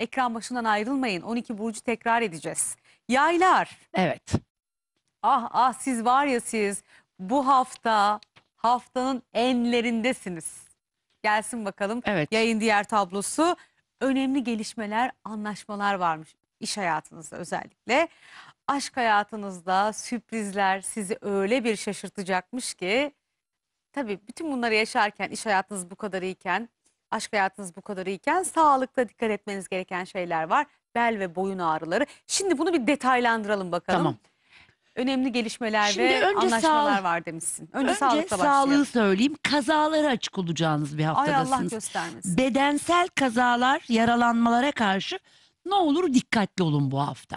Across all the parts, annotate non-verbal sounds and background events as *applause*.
Ekran başından ayrılmayın. 12 burcu tekrar edeceğiz. Yaylar. Evet. Ah ah siz var ya siz bu hafta haftanın enlerindesiniz. Gelsin bakalım Evet. yayın diğer tablosu. Önemli gelişmeler, anlaşmalar varmış iş hayatınızda özellikle. Aşk hayatınızda sürprizler sizi öyle bir şaşırtacakmış ki tabii bütün bunları yaşarken iş hayatınız bu kadar iken. Aşk hayatınız bu kadar iken sağlıkta dikkat etmeniz gereken şeyler var. Bel ve boyun ağrıları. Şimdi bunu bir detaylandıralım bakalım. Tamam. Önemli gelişmeler Şimdi ve önce anlaşmalar var demişsin. Önce, Önce sağlıkla sağlığı söyleyeyim. Kazalara açık olacağınız bir haftadasınız. Ay Allah haftadasınız. göstermesin. Bedensel kazalar, yaralanmalara karşı ne olur dikkatli olun bu hafta.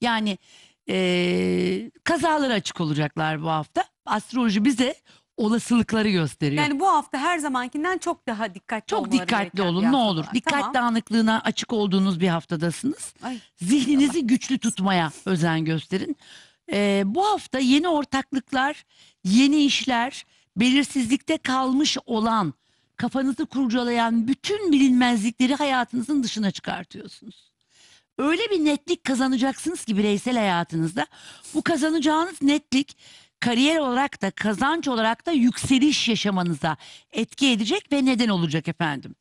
Yani eee kazalara açık olacaklar bu hafta. Astroloji bize olasılıkları gösteriyor. Yani bu hafta her zamankinden çok daha dikkatli Çok dikkatli olun ne olur. var. Dikkat Tamam. dağınıklığına açık olduğunuz bir haftadasınız. Ay, Zihninizi güçlü tutmaya özen gösterin. Ee, bu hafta yeni ortaklıklar, yeni işler, belirsizlikte kalmış olan, kafanızı kurcalayan bütün bilinmezlikleri hayatınızın dışına çıkartıyorsunuz. Öyle bir netlik kazanacaksınız ki bireysel hayatınızda. Bu kazanacağınız netlik kariyer olarak da kazanç olarak da yükseliş yaşamanıza etki edecek ve neden olacak efendim.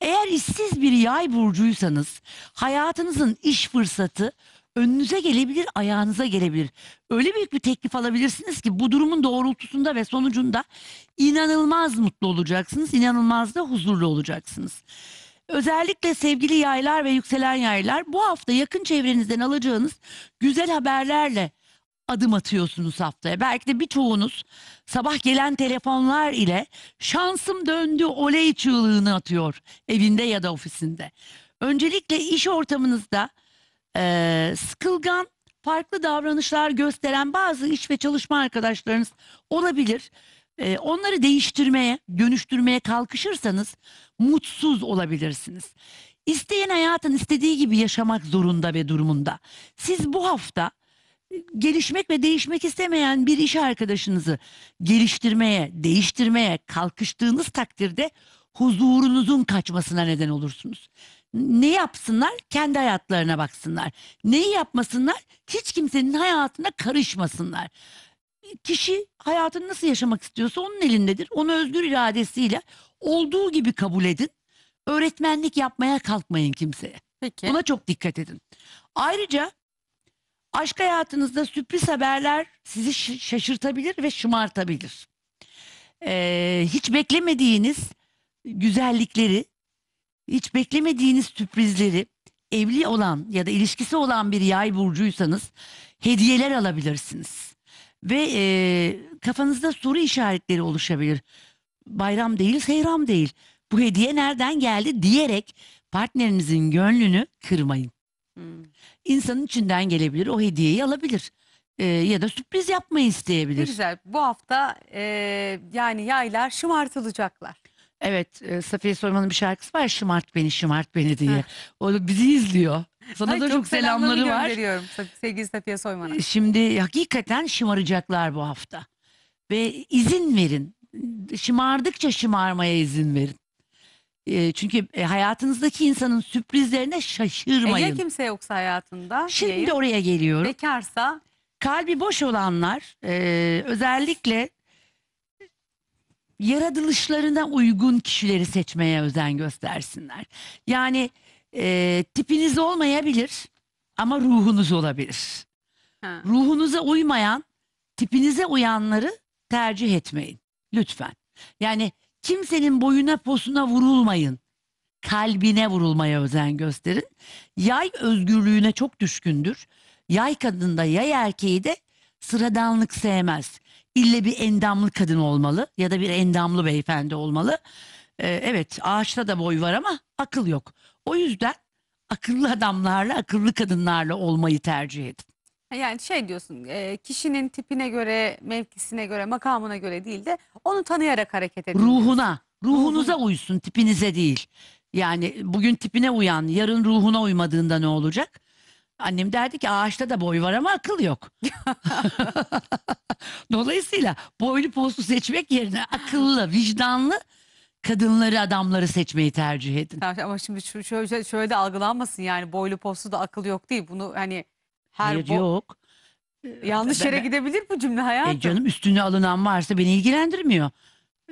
Eğer işsiz bir yay burcuysanız hayatınızın iş fırsatı önünüze gelebilir, ayağınıza gelebilir. Öyle büyük bir teklif alabilirsiniz ki bu durumun doğrultusunda ve sonucunda inanılmaz mutlu olacaksınız, inanılmaz da huzurlu olacaksınız. Özellikle sevgili yaylar ve yükselen yaylar bu hafta yakın çevrenizden alacağınız güzel haberlerle adım atıyorsunuz haftaya. Belki de birçoğunuz sabah gelen telefonlar ile şansım döndü oley çığlığını atıyor evinde ya da ofisinde. Öncelikle iş ortamınızda e, sıkılgan farklı davranışlar gösteren bazı iş ve çalışma arkadaşlarınız olabilir. E, onları değiştirmeye, dönüştürmeye kalkışırsanız mutsuz olabilirsiniz. İsteyen hayatın istediği gibi yaşamak zorunda ve durumunda. Siz bu hafta gelişmek ve değişmek istemeyen bir iş arkadaşınızı geliştirmeye, değiştirmeye kalkıştığınız takdirde huzurunuzun kaçmasına neden olursunuz. Ne yapsınlar? Kendi hayatlarına baksınlar. Neyi yapmasınlar? Hiç kimsenin hayatına karışmasınlar. Kişi hayatını nasıl yaşamak istiyorsa onun elindedir. Onu özgür iradesiyle olduğu gibi kabul edin. Öğretmenlik yapmaya kalkmayın kimseye. Peki. Buna çok dikkat edin. Ayrıca Aşk hayatınızda sürpriz haberler sizi şaşırtabilir ve şımartabilir. Ee, hiç beklemediğiniz güzellikleri, hiç beklemediğiniz sürprizleri, evli olan ya da ilişkisi olan bir yay burcuysanız hediyeler alabilirsiniz. Ve e, kafanızda soru işaretleri oluşabilir. Bayram değil, seyram değil. Bu hediye nereden geldi diyerek partnerinizin gönlünü kırmayın insanın içinden gelebilir. O hediyeyi alabilir. Ee, ya da sürpriz yapmayı Ne isteyebilir. güzel. Bu hafta e, yani yaylar şımartılacaklar. Evet, e, Safiye Soyman'ın bir şarkısı var. Şımart beni, şımart beni diye. O bizi izliyor. Sana Ay, da çok, selamları var. gönderiyorum Sa- sevgili Safiye Soyman'a. E, şimdi hakikaten şımaracaklar bu hafta. Ve izin verin. Şımardıkça şımarmaya izin verin. Ee, çünkü e, hayatınızdaki insanın sürprizlerine e, şaşırmayın. Eğer kimse yoksa hayatında? Şimdi diyeyim. oraya geliyorum. Bekarsa? Kalbi boş olanlar e, özellikle yaratılışlarına uygun kişileri seçmeye özen göstersinler. Yani e, tipiniz olmayabilir ama ruhunuz olabilir. Ha. Ruhunuza uymayan, tipinize uyanları tercih etmeyin lütfen. Yani Kimsenin boyuna posuna vurulmayın. Kalbine vurulmaya özen gösterin. Yay özgürlüğüne çok düşkündür. Yay kadında yay erkeği de sıradanlık sevmez. İlle bir endamlı kadın olmalı ya da bir endamlı beyefendi olmalı. Ee, evet ağaçta da boy var ama akıl yok. O yüzden akıllı adamlarla akıllı kadınlarla olmayı tercih edin. Yani şey diyorsun kişinin tipine göre, mevkisine göre, makamına göre değil de onu tanıyarak hareket edin. Ruhuna, ruhunuza uysun tipinize değil. Yani bugün tipine uyan, yarın ruhuna uymadığında ne olacak? Annem derdi ki ağaçta da boy var ama akıl yok. *laughs* Dolayısıyla boylu postu seçmek yerine akıllı, vicdanlı kadınları, adamları seçmeyi tercih edin. Ama şimdi şöyle, şöyle de algılanmasın yani boylu postu da akıl yok değil. Bunu hani her Hayır bo- yok. Yanlış yere Ben- gidebilir bu cümle hayatım. E canım üstüne alınan varsa beni ilgilendirmiyor.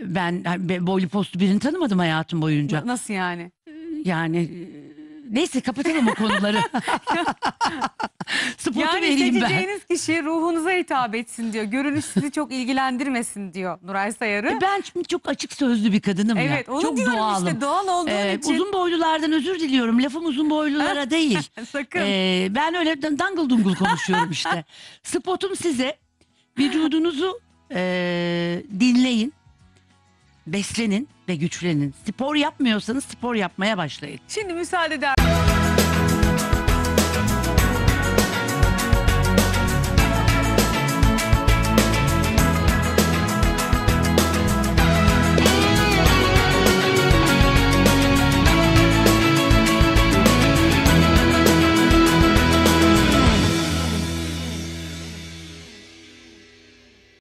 Ben, hani, ben boylu postlu birini tanımadım hayatım boyunca. Nasıl yani? Yani Neyse kapatalım o konuları. *laughs* Spota yani vereyim ben. seçeceğiniz kişi şey, ruhunuza hitap etsin diyor. Görünüş sizi çok ilgilendirmesin diyor Nuray Sayarı. E Ben çok açık sözlü bir kadınım ya. evet onu çok doğalım. işte doğal olduğun Ee, için. Uzun boylulardan özür diliyorum. Lafım uzun boylulara *laughs* değil. Sakın. Ee, ben öyle dangle dangıl dungul konuşuyorum işte. *laughs* Spotum size vücudunuzu ee, dinleyin, beslenin. Kesinlikle güçlenin. Spor yapmıyorsanız spor yapmaya başlayın. Şimdi müsaade eder.